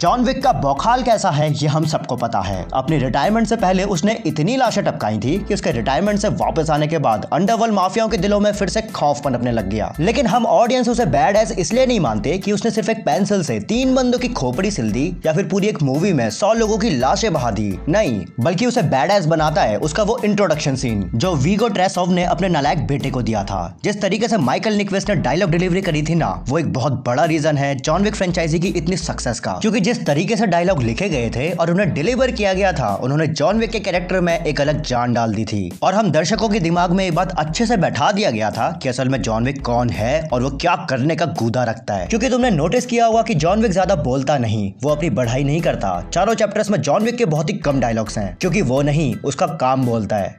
John Wick का बौखाल कैसा है ये हम सबको पता है अपनी रिटायरमेंट से पहले उसने इतनी लाशें टपकाई थी कि उसके रिटायरमेंट से वापस आने के बाद अंडरवर्ल्ड माफियाओं के दिलों में फिर से खौफ पनपने लग गया लेकिन हम ऑडियंस उसे बैड एस इसलिए नहीं मानते कि उसने सिर्फ एक पेंसिल से तीन बंदों की खोपड़ी सिल दी या फिर पूरी एक मूवी में सौ लोगों की लाशें बहा दी नहीं बल्कि उसे बैड एस बनाता है उसका वो इंट्रोडक्शन सीन जो वीगो ट्रेसोव ने अपने नालायक बेटे को दिया था जिस तरीके से माइकल निकवेस ने डायलॉग डिलीवरी करी थी ना वो एक बहुत बड़ा रीजन है जॉन विक फ्रेंचाइजी की इतनी सक्सेस का क्योंकि जिस तरीके से डायलॉग लिखे गए थे और उन्हें डिलीवर किया गया था उन्होंने जॉन विक के कैरेक्टर में एक अलग जान डाल दी थी और हम दर्शकों के दिमाग में ये बात अच्छे से बैठा दिया गया था कि असल में जॉन विक कौन है और वो क्या करने का गुदा रखता है क्योंकि तुमने नोटिस किया होगा कि जॉन विक ज्यादा बोलता नहीं वो अपनी बढ़ाई नहीं करता चारों चैप्टर्स में जॉन विक के बहुत ही कम डायलॉग्स हैं क्योंकि वो नहीं उसका काम बोलता है